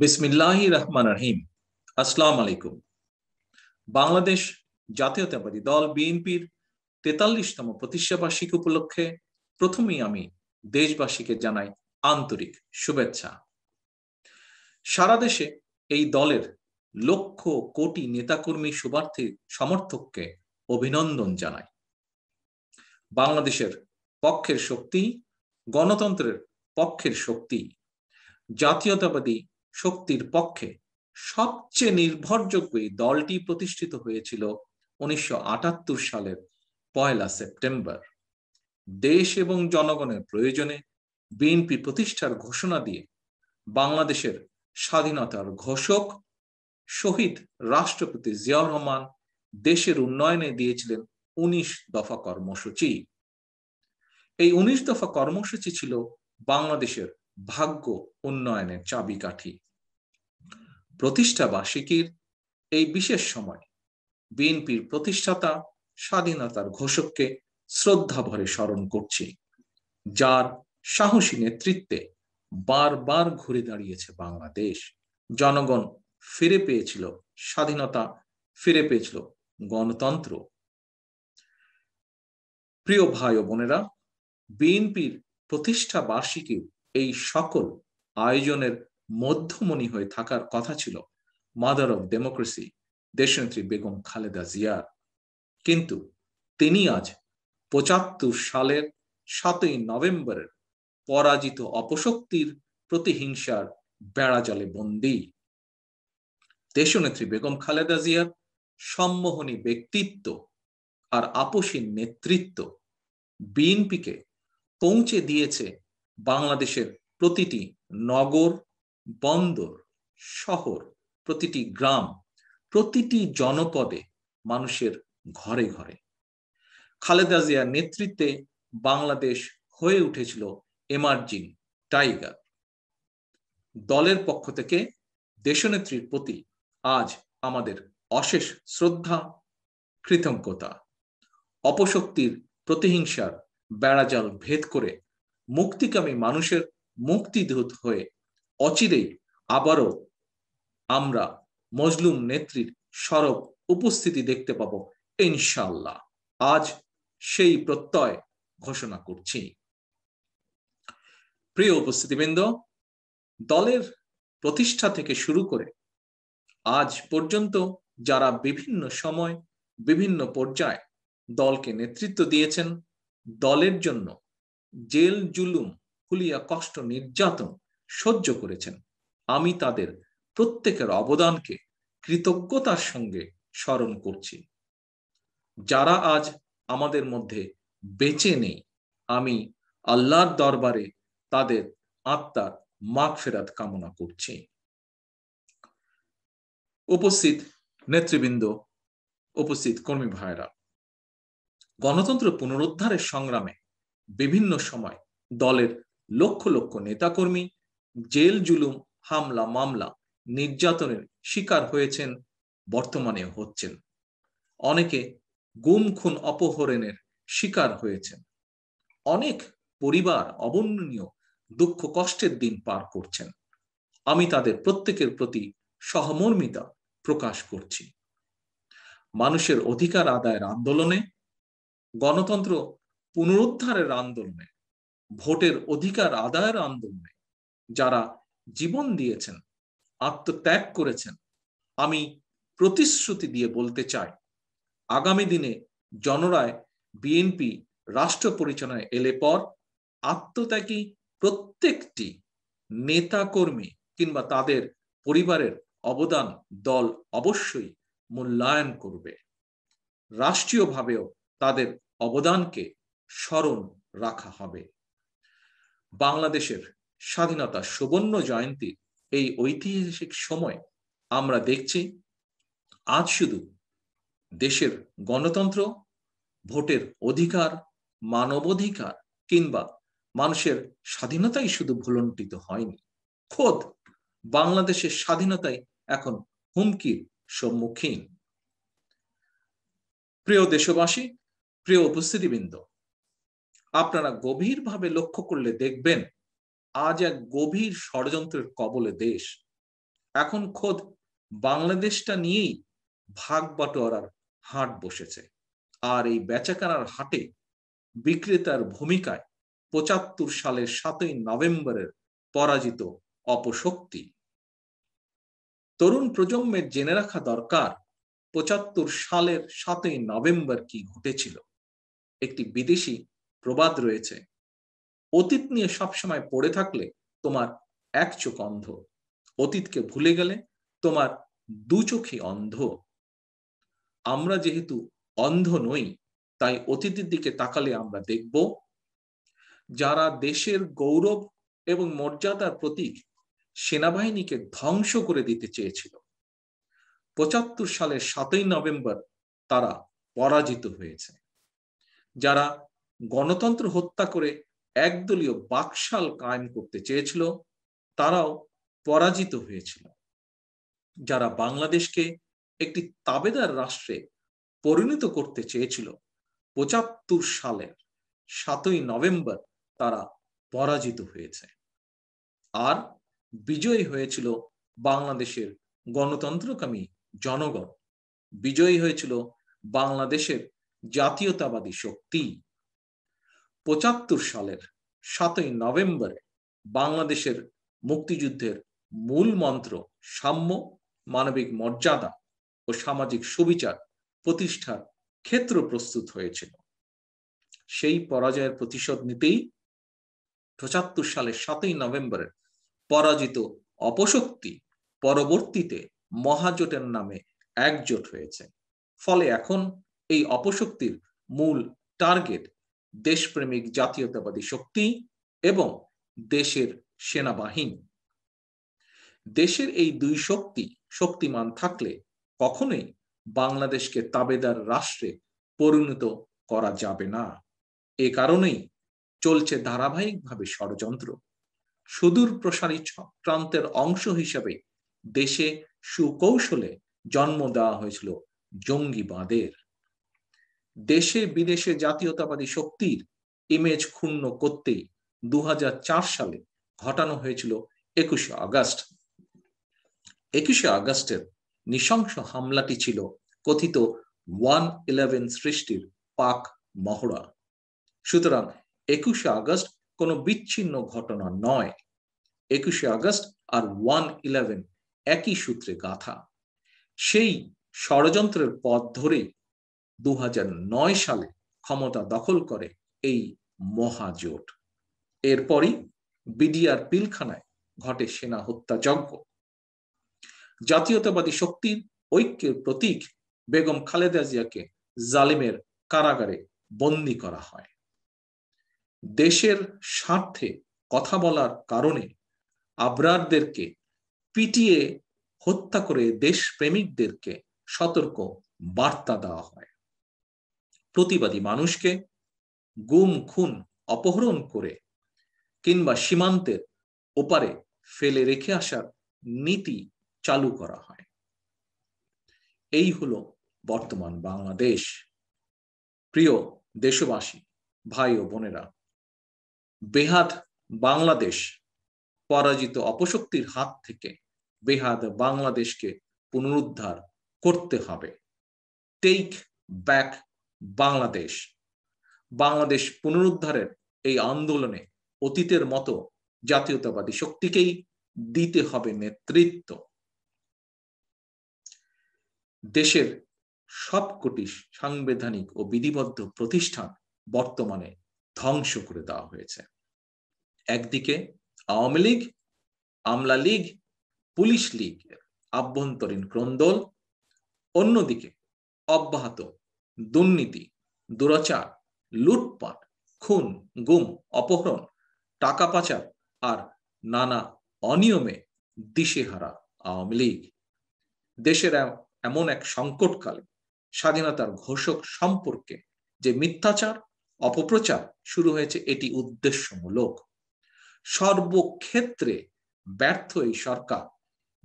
বিসমিল্লাহি রহমান রহিম আসসালাম আলাইকুম বাংলাদেশ জাতীয়তাবাদী দল বিএনপির তেতাল্লিশতম প্রতিষ্ঠা বার্ষিক উপলক্ষে প্রথমেই আমি দেশবাসীকে জানাই আন্তরিক শুভেচ্ছা সারা দেশে এই দলের লক্ষ কোটি নেতাকর্মী শুভার্থী সমর্থককে অভিনন্দন জানাই বাংলাদেশের পক্ষের শক্তি গণতন্ত্রের পক্ষের শক্তি জাতীয়তাবাদী শক্তির পক্ষে সবচেয়ে নির্ভরযোগ্য এই দলটি প্রতিষ্ঠিত হয়েছিল উনিশশো সালের পয়লা সেপ্টেম্বর দেশ এবং জনগণের প্রয়োজনে বিএনপি প্রতিষ্ঠার ঘোষণা দিয়ে বাংলাদেশের স্বাধীনতার ঘোষক শহীদ রাষ্ট্রপতি জিয়াউর রহমান দেশের উন্নয়নে দিয়েছিলেন উনিশ দফা কর্মসূচি এই উনিশ দফা কর্মসূচি ছিল বাংলাদেশের ভাগ্য উন্নয়নের চাবিকাঠি প্রতিষ্ঠা এই বিশেষ সময় বিএনপির প্রতিষ্ঠাতা স্বাধীনতার ঘোষককে শ্রদ্ধা স্মরণ করছি যার সাহসী নেতৃত্বে বারবার ঘুরে দাঁড়িয়েছে বাংলাদেশ জনগণ ফিরে পেয়েছিল স্বাধীনতা ফিরে পেয়েছিল গণতন্ত্র প্রিয় ভাই ও বোনেরা বিএনপির প্রতিষ্ঠা বার্ষিকী এই সকল আয়োজনের মধ্যমণি হয়ে থাকার কথা ছিল মাদার অব ডেমোক্রেসি দেশনেত্রী বেগম খালেদা জিয়ার কিন্তু তিনি আজ পঁচাত্তর সালের সাতই নভেম্বরের পরাজিত অপশক্তির প্রতিহিংসার বেড়াজালে বন্দী দেশনেত্রী বেগম খালেদা জিয়ার সম্মোহনী ব্যক্তিত্ব আর আপসী নেতৃত্ব বিএনপিকে পৌঁছে দিয়েছে বাংলাদেশের প্রতিটি নগর বন্দর শহর প্রতিটি গ্রাম প্রতিটি জনপদে মানুষের ঘরে ঘরে খালেদা জিয়ার নেতৃত্বে বাংলাদেশ হয়ে উঠেছিল এমার্জিং টাইগার দলের পক্ষ থেকে দেশনেত্রীর প্রতি আজ আমাদের অশেষ শ্রদ্ধা কৃতজ্ঞতা অপশক্তির প্রতিহিংসার বেড়াজাল ভেদ করে মুক্তিকামী মানুষের মুক্তিদূত হয়ে অচিরেই আবারও আমরা মজলুম নেত্রীর সরব উপস্থিতি দেখতে পাব ইনশাল্লাহ আজ সেই প্রত্যয় ঘোষণা করছি প্রিয় উপস্থিতিবৃন্দ দলের প্রতিষ্ঠা থেকে শুরু করে আজ পর্যন্ত যারা বিভিন্ন সময় বিভিন্ন পর্যায়ে দলকে নেতৃত্ব দিয়েছেন দলের জন্য জেল জুলুম খুলিয়া কষ্ট নির্যাতন সহ্য করেছেন আমি তাদের প্রত্যেকের অবদানকে কৃতজ্ঞতার সঙ্গে স্মরণ করছি যারা আজ আমাদের মধ্যে বেঁচে নেই আমি আল্লাহর দরবারে তাদের আত্মার মাগ ফেরাত কামনা করছি উপস্থিত নেতৃবৃন্দ উপস্থিত কর্মী ভাইরা গণতন্ত্র পুনরুদ্ধারের সংগ্রামে বিভিন্ন সময় দলের লক্ষ লক্ষ নেতাকর্মী জেল জুলুম হামলা মামলা নির্যাতনের শিকার হয়েছেন বর্তমানে হচ্ছেন অনেকে গুম খুন অপহরণের শিকার হয়েছেন অনেক পরিবার অবর্ণনীয় দুঃখ কষ্টের দিন পার করছেন আমি তাদের প্রত্যেকের প্রতি সহমর্মিতা প্রকাশ করছি মানুষের অধিকার আদায়ের আন্দোলনে গণতন্ত্র পুনরুদ্ধারের আন্দোলনে ভোটের অধিকার আদায়ের আন্দোলনে যারা জীবন দিয়েছেন আত্মত্যাগ করেছেন আমি প্রতিশ্রুতি দিয়ে বলতে চাই আগামী দিনে জনরায় বিএনপি রাষ্ট্র পরিচালনায় এলে পর আত্মত্যাগী প্রত্যেকটি নেতাকর্মী কিংবা তাদের পরিবারের অবদান দল অবশ্যই মূল্যায়ন করবে রাষ্ট্রীয়ভাবেও তাদের অবদানকে স্মরণ রাখা হবে বাংলাদেশের স্বাধীনতা সুবর্ণ জয়ন্তী এই ঐতিহাসিক সময় আমরা দেখছি আজ শুধু দেশের গণতন্ত্র ভোটের অধিকার মানবাধিকার কিংবা মানুষের স্বাধীনতাই শুধু ভুলন্টিত হয়নি খোদ বাংলাদেশের স্বাধীনতাই এখন হুমকির সম্মুখীন প্রিয় দেশবাসী প্রিয় উপস্থিতিবৃন্দ আপনারা গভীরভাবে লক্ষ্য করলে দেখবেন আজ এক গভীর ষড়যন্ত্রের কবলে দেশ এখন খোদ বাংলাদেশটা নিয়েই ভাগ বাটোয়ারার হাট বসেছে আর এই বেচাকেনার হাটে বিক্রেতার ভূমিকায় পঁচাত্তর সালের সাতই নভেম্বরের পরাজিত অপশক্তি তরুণ প্রজন্মের জেনে রাখা দরকার পঁচাত্তর সালের সাতই নভেম্বর কি ঘটেছিল একটি বিদেশি প্রবাদ রয়েছে অতীত নিয়ে সবসময় পড়ে থাকলে তোমার এক চোখ অন্ধ অতীতকে ভুলে গেলে তোমার দু চোখই অন্ধ আমরা যেহেতু অন্ধ নই তাই অতীতের দিকে তাকালে আমরা দেখব যারা দেশের গৌরব এবং মর্যাদার প্রতীক সেনাবাহিনীকে ধ্বংস করে দিতে চেয়েছিল পঁচাত্তর সালের সাতই নভেম্বর তারা পরাজিত হয়েছে যারা গণতন্ত্র হত্যা করে একদলীয় বাকশাল কায়েম করতে চেয়েছিল তারাও পরাজিত হয়েছিল যারা বাংলাদেশকে একটি তাবেদার রাষ্ট্রে পরিণত করতে চেয়েছিল পঁচাত্তর সালের সাতই নভেম্বর তারা পরাজিত হয়েছে আর বিজয়ী হয়েছিল বাংলাদেশের গণতন্ত্রকামী জনগণ বিজয়ী হয়েছিল বাংলাদেশের জাতীয়তাবাদী শক্তি পঁচাত্তর সালের সাতই নভেম্বরে বাংলাদেশের মুক্তিযুদ্ধের মূল মন্ত্র সাম্য মানবিক মর্যাদা ও সামাজিক সুবিচার প্রতিষ্ঠার ক্ষেত্র প্রস্তুত হয়েছিল সেই পরাজয়ের প্রতিশোধ নিতেই পঁচাত্তর সালের সাতই নভেম্বরের পরাজিত অপশক্তি পরবর্তীতে মহাজোটের নামে একজোট হয়েছে ফলে এখন এই অপশক্তির মূল টার্গেট দেশপ্রেমিক জাতীয়তাবাদী শক্তি এবং দেশের সেনাবাহিনী দেশের এই দুই শক্তি শক্তিমান থাকলে কখনোই বাংলাদেশকে তাবেদার রাষ্ট্রে পরিণত করা যাবে না এ কারণেই চলছে ধারাবাহিকভাবে ষড়যন্ত্র সুদূর প্রসারী চক্রান্তের অংশ হিসাবে দেশে সুকৌশলে জন্ম দেওয়া হয়েছিল জঙ্গিবাদের দেশে বিদেশে জাতীয়তাবাদী শক্তির ইমেজ ক্ষুণ্ণ করতে দু সালে ঘটানো হয়েছিল একুশে আগস্ট একুশে আগস্টের নিশংস হামলাটি ছিল কথিত ওয়ান ইলেভেন সৃষ্টির পাক মহড়া সুতরাং একুশে আগস্ট কোনো বিচ্ছিন্ন ঘটনা নয় একুশে আগস্ট আর ওয়ান ইলেভেন একই সূত্রে গাথা সেই ষড়যন্ত্রের পথ ধরেই দু সালে ক্ষমতা দখল করে এই মহাজোট এরপরই বিডিআর পিলখানায় ঘটে সেনা হত্যাযজ্ঞ জাতীয়তাবাদী শক্তির ঐক্যের প্রতীক বেগম খালেদা জিয়াকে জালিমের কারাগারে বন্দী করা হয় দেশের স্বার্থে কথা বলার কারণে আবরারদেরকে পিটিয়ে হত্যা করে দেশপ্রেমিকদেরকে সতর্ক বার্তা দেওয়া হয় প্রতিবাদী মানুষকে গুম খুন অপহরণ করে কিংবা সীমান্তের ওপারে ফেলে রেখে আসার নীতি চালু করা হয় এই হলো বর্তমান বাংলাদেশ প্রিয় দেশবাসী ভাই ও বোনেরা বেহাত বাংলাদেশ পরাজিত অপশক্তির হাত থেকে বেহাত বাংলাদেশকে পুনরুদ্ধার করতে হবে টেক ব্যাক বাংলাদেশ বাংলাদেশ পুনরুদ্ধারের এই আন্দোলনে অতীতের মতো জাতীয়তাবাদী শক্তিকেই দিতে হবে নেতৃত্ব দেশের সবকটি সাংবিধানিক ও বিধিবদ্ধ প্রতিষ্ঠান বর্তমানে ধ্বংস করে দেওয়া হয়েছে একদিকে আওয়ামী লীগ আমলা লীগ পুলিশ লীগ আভ্যন্তরীণ ক্রন্দল অন্যদিকে অব্যাহত দুর্নীতি দুরাচার লুটপাট খুন গুম অপহরণ টাকা পাচার আর নানা অনিয়মে দিশেহারা আওয়ামী লীগ দেশের এমন এক সংকটকালে স্বাধীনতার ঘোষক সম্পর্কে যে মিথ্যাচার অপপ্রচার শুরু হয়েছে এটি উদ্দেশ্যমূলক সর্বক্ষেত্রে ব্যর্থ এই সরকার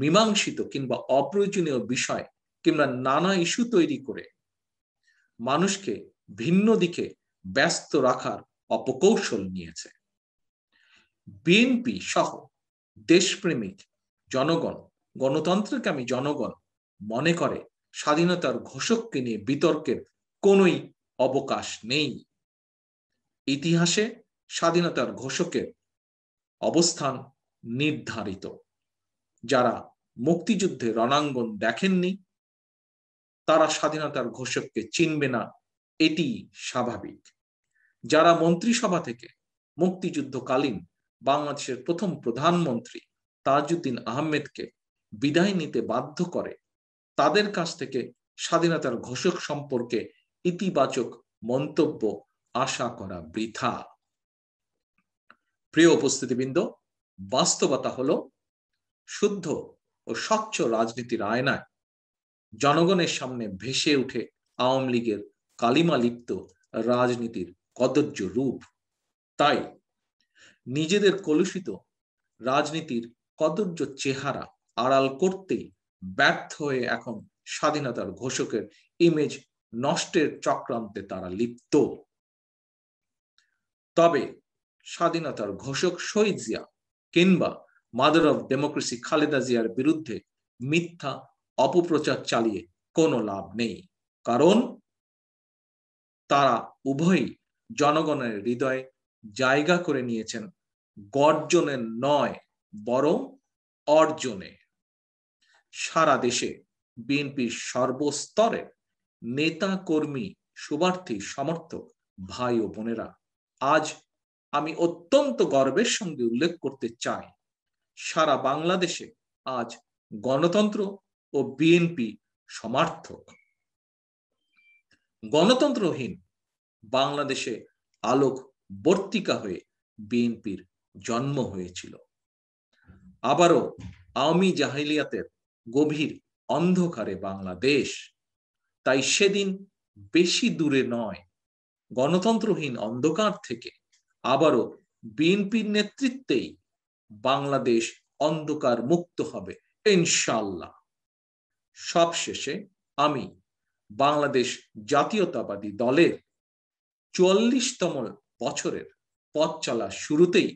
মীমাংসিত কিংবা অপ্রয়োজনীয় বিষয় কিংবা নানা ইস্যু তৈরি করে মানুষকে ভিন্ন দিকে ব্যস্ত রাখার অপকৌশল নিয়েছে বিএনপি সহ দেশপ্রেমিক জনগণ গণতন্ত্রকামী জনগণ মনে করে স্বাধীনতার ঘোষককে নিয়ে বিতর্কের কোনই অবকাশ নেই ইতিহাসে স্বাধীনতার ঘোষকের অবস্থান নির্ধারিত যারা মুক্তিযুদ্ধে রণাঙ্গন দেখেননি তারা স্বাধীনতার ঘোষককে চিনবে না এটি স্বাভাবিক যারা মন্ত্রিসভা থেকে মুক্তিযুদ্ধকালীন বাংলাদেশের প্রথম প্রধানমন্ত্রী তাজউদ্দিন আহমেদকে বিদায় নিতে বাধ্য করে তাদের কাছ থেকে স্বাধীনতার ঘোষক সম্পর্কে ইতিবাচক মন্তব্য আশা করা বৃথা প্রিয় উপস্থিতিবৃন্দ বাস্তবতা হলো শুদ্ধ ও স্বচ্ছ রাজনীতির আয়নায় জনগণের সামনে ভেসে উঠে আওয়ামী লীগের কালিমা লিপ্ত রাজনীতির কদর্য রূপ তাই নিজেদের কলুষিত রাজনীতির কদর্য চেহারা আড়াল করতেই ব্যর্থ হয়ে এখন স্বাধীনতার ঘোষকের ইমেজ নষ্টের চক্রান্তে তারা লিপ্ত তবে স্বাধীনতার ঘোষক শহীদ জিয়া কিংবা মাদার অফ ডেমোক্রেসি খালেদা জিয়ার বিরুদ্ধে মিথ্যা অপপ্রচার চালিয়ে কোনো লাভ নেই কারণ তারা উভয়ই জনগণের হৃদয়ে জায়গা করে নিয়েছেন গর্জনের নয় বরং অর্জনে সারা দেশে বিএনপির সর্বস্তরে নেতা কর্মী শুভার্থী সমর্থক ভাই ও বোনেরা আজ আমি অত্যন্ত গর্বের সঙ্গে উল্লেখ করতে চাই সারা বাংলাদেশে আজ গণতন্ত্র ও বিএনপি সমর্থক গণতন্ত্রহীন বাংলাদেশে আলোক বর্তিকা হয়ে বিএনপির জন্ম হয়েছিল আবারও আওয়ামী জাহিলিয়াতের গভীর অন্ধকারে বাংলাদেশ তাই সেদিন বেশি দূরে নয় গণতন্ত্রহীন অন্ধকার থেকে আবারও বিএনপির নেতৃত্বেই বাংলাদেশ অন্ধকার মুক্ত হবে ইনশাল্লাহ সবশেষে আমি বাংলাদেশ জাতীয়তাবাদী দলের চুয়াল্লিশতম বছরের পথ চলা শুরুতেই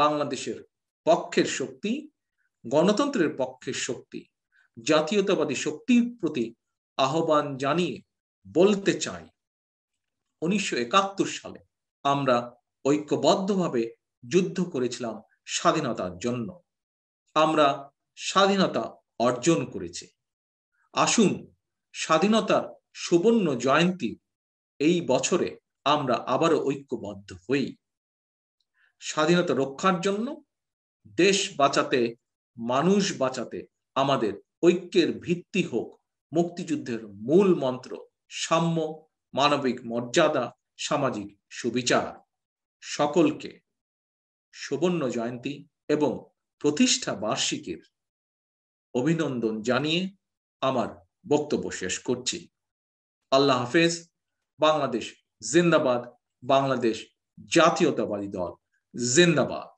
বাংলাদেশের পক্ষের শক্তি গণতন্ত্রের পক্ষের শক্তি জাতীয়তাবাদী শক্তির প্রতি আহ্বান জানিয়ে বলতে চাই উনিশশো সালে আমরা ঐক্যবদ্ধভাবে যুদ্ধ করেছিলাম স্বাধীনতার জন্য আমরা স্বাধীনতা অর্জন করেছি আসুন স্বাধীনতার সুবর্ণ জয়ন্তী এই বছরে আমরা আবারও ঐক্যবদ্ধ হই স্বাধীনতা রক্ষার জন্য দেশ বাঁচাতে মানুষ বাঁচাতে আমাদের ঐক্যের ভিত্তি হোক মুক্তিযুদ্ধের মূল মন্ত্র সাম্য মানবিক মর্যাদা সামাজিক সুবিচার সকলকে সুবর্ণ জয়ন্তী এবং প্রতিষ্ঠা বার্ষিকীর অভিনন্দন জানিয়ে আমার বক্তব্য শেষ করছি আল্লাহ হাফেজ বাংলাদেশ জিন্দাবাদ বাংলাদেশ জাতীয়তাবাদী দল জিন্দাবাদ